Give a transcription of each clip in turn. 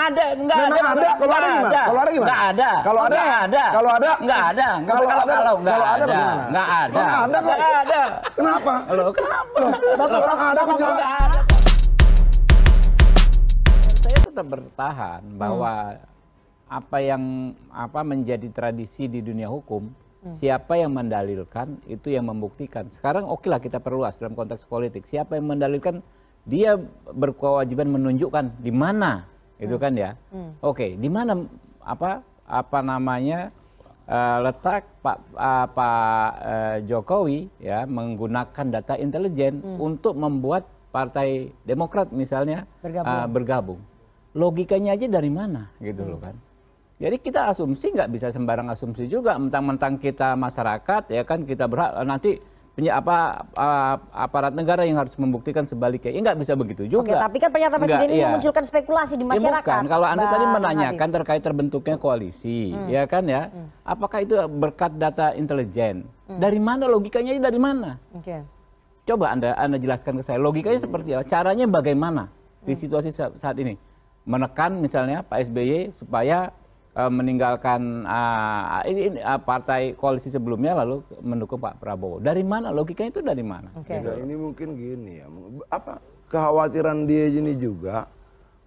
ada, enggak Memang ada. ada. Kalau ada gimana? Kalau ada gimana? ada. Kalau ada, ada. Kalau ada, enggak ada. Kalau ada, kalau enggak ada bagaimana? Enggak ada. Enggak ada kok. Enggak ada. Kenapa? Loh, kenapa? Kalau ada kejelasan. Saya tetap bertahan hmm. bahwa apa yang apa menjadi tradisi di dunia hukum Hmm. Siapa yang mendalilkan itu yang membuktikan. Sekarang oke okay lah kita perluas dalam konteks politik. Siapa yang mendalilkan dia berkewajiban menunjukkan di mana itu kan ya. Hmm. Oke, okay, di mana apa apa namanya uh, letak Pak uh, Pak uh, Jokowi ya menggunakan data intelijen hmm. untuk membuat Partai Demokrat misalnya bergabung. Uh, bergabung. Logikanya aja dari mana gitu hmm. loh kan. Jadi kita asumsi nggak bisa sembarang asumsi juga mentang-mentang kita masyarakat ya kan kita berhak nanti punya apa aparat negara yang harus membuktikan sebaliknya. Enggak ya, bisa begitu juga. Oke, tapi kan pernyataan Presiden ini iya. memunculkan spekulasi di ya, masyarakat. Ya bukan. Kalau Anda tadi menanyakan Habib. terkait terbentuknya koalisi, hmm. ya kan ya? Hmm. Apakah itu berkat data intelijen? Hmm. Dari mana logikanya ini dari mana? Okay. Coba Anda Anda jelaskan ke saya. Logikanya hmm. seperti apa? Caranya bagaimana hmm. di situasi saat ini? Menekan misalnya Pak SBY supaya Eh, meninggalkan uh, ini, ini, uh, partai koalisi sebelumnya lalu mendukung Pak Prabowo. Dari mana logikanya itu dari mana? Okay. Nah, gitu. ini mungkin gini ya, apa kekhawatiran dia ini juga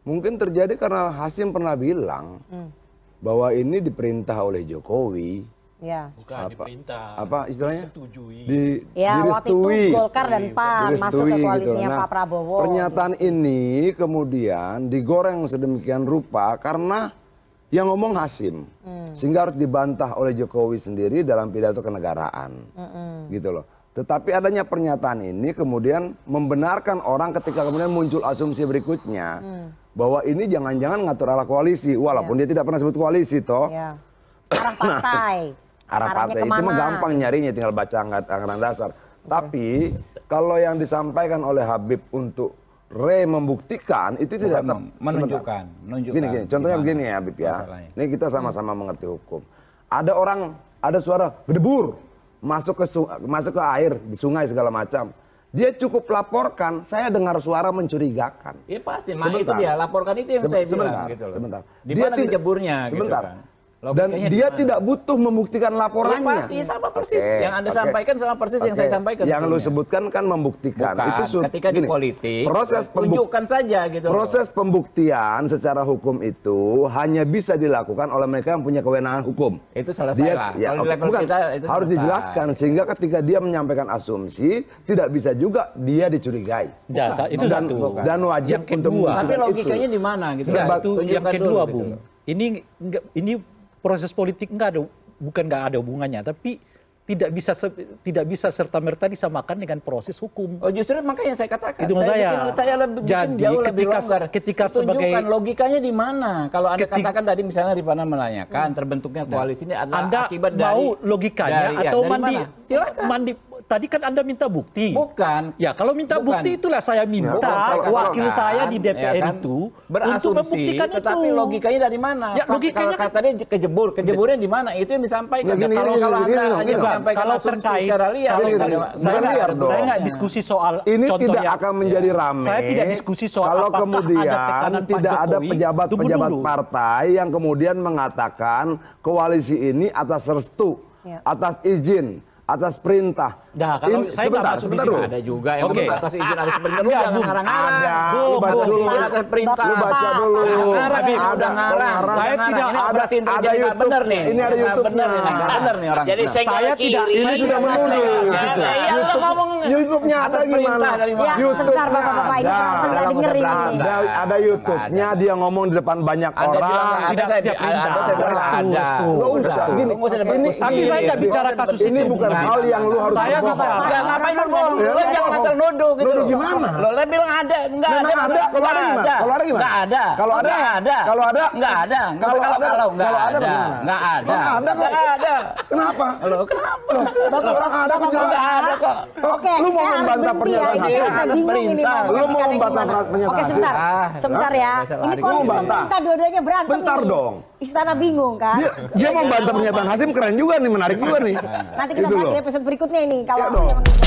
mungkin terjadi karena Hasim pernah bilang hmm. bahwa ini diperintah oleh Jokowi. Ya. Bukan apa, diperintah. Apa istilahnya? Disetujui. Di, ya, direstui. Waktu itu Golkar dan iya. PAN masuk ke gitu. koalisinya gitu. nah, Pak Prabowo. Pernyataan ini kemudian digoreng sedemikian rupa karena yang ngomong Hasim, hmm. sehingga harus dibantah oleh Jokowi sendiri dalam pidato kenegaraan, hmm. gitu loh. Tetapi adanya pernyataan ini kemudian membenarkan orang ketika kemudian muncul asumsi berikutnya hmm. bahwa ini jangan-jangan ngatur arah koalisi, walaupun yeah. dia tidak pernah sebut koalisi toh. Yeah. Arah nah, partai. nah, arah partai kemana? itu mah gampang nyarinya, tinggal baca anggaran dasar. Okay. Tapi kalau yang disampaikan oleh Habib untuk re membuktikan itu Bukan tidak menunjukkan, menunjukkan. Gini, gini, contohnya begini ya, Habib ya. Ini kita sama-sama hmm. mengerti hukum. Ada orang, ada suara gedebur masuk ke masuk ke air di sungai segala macam. Dia cukup laporkan, saya dengar suara mencurigakan. Iya pasti, sebentar. itu dia laporkan itu yang saya bilang sebentar, gitu loh. Sebentar. Di mana dia jeburnya gitu sebentar. gitu kan dan dia dimana? tidak butuh membuktikan laporannya. Ya, pasti sama persis. Okay. Yang Anda okay. sampaikan sama persis okay. yang saya sampaikan. Yang lu sebutkan kan membuktikan. Bukan. Itu ketika gini, di politik proses tunjukkan saja gitu. Proses loh. pembuktian secara hukum itu hanya bisa dilakukan oleh mereka yang punya kewenangan hukum. Itu salah dia, salah. Ya, okay. di bukan, kita itu harus salah dijelaskan sehingga ketika dia menyampaikan asumsi tidak bisa juga dia dicurigai. Ya, itu dan, satu. dan wajib yang kedua. untuk Tapi logikanya di mana gitu. itu yang kedua, gitu Bung. Ini ini proses politik nggak ada bukan nggak ada hubungannya tapi tidak bisa tidak bisa serta merta disamakan dengan proses hukum. Oh justru makanya saya katakan. Itu saya. Saya, bikin, saya lebih, Jadi, jauh ketika, lebih longgar. Ketika Tunjukkan sebagai logikanya di mana? Kalau anda ketika, katakan tadi misalnya Rifana menanyakan hmm. terbentuknya nah, koalisi ini adalah anda akibat dari logikanya dari, ya, atau ya, dari mandi mana? silakan mandi tadi kan Anda minta bukti. Bukan. Ya, kalau minta Bukan. bukti itulah saya minta ya, kalau, wakil kan, saya di DPR ya kan, itu berasumsi, untuk membuktikan tetapi itu. logikanya dari mana? Ya, logikanya kalau kan- kata kejebur, kejeburnya di mana? Itu yang disampaikan. Ya, gini, kalau gini, kalau gini, Anda hanya kalau terkait secara liar, kalau, gini, saya tidak Saya nggak diskusi soal ini tidak akan menjadi ya. rame. Saya tidak diskusi soal kalau kemudian tidak ada pejabat-pejabat partai yang kemudian mengatakan koalisi ini atas restu, ya. atas izin, atas perintah Nah, kalau In, saya sebentar, sebentar dulu. Ada juga yang okay. atas izin harus benar lu jangan ngarang-ngarang. Ada. Lu baca dulu. Atas perintah. Lu baca dulu. Ngarang ada ngarang. Saya tidak ada ada YouTube benar nih. Ini ada YouTube. Benar nih, benar nih orang. Jadi saya tidak ini sudah menuduh. Gitu. Iya, lu ngomong YouTube-nya iya, ada gimana? YouTube sebentar Bapak-bapak ini penonton enggak denger ini. Ada YouTube-nya dia ngomong di depan banyak orang. Ada saya perintah. ada saya perintah. ada. Enggak usah gini. Tapi saya enggak bicara kasus ini. Ini bukan hal yang lu harus apa-apa. Enggak ngapain lu bohong. Iya. Lu jangan asal nuduh gitu. Nuduh gimana? Lu lebih bilang ada, enggak ada. Memang ada. Kalau ada gimana? Kalau ada gimana? ada. Kalau ada ada. Kalau ada enggak ada. Kalau ada kalau ada ada. Enggak ada. Enggak ada. Kenapa? Lo kenapa? Bapak ada ada Oke, lu mau membantah ya. pernyataan Hasim? ini? perintah. Lu mau membantah pernyataan Oke, ah, sebentar. Sebentar ya. Ini koalisi pemerintah dua-duanya berantem. Bentar dong. Istana bingung kan? Dia, dia membantah pernyataan Hasim keren juga nih, menarik juga nih. Nanti kita gitu bahas di episode berikutnya ini kalau iya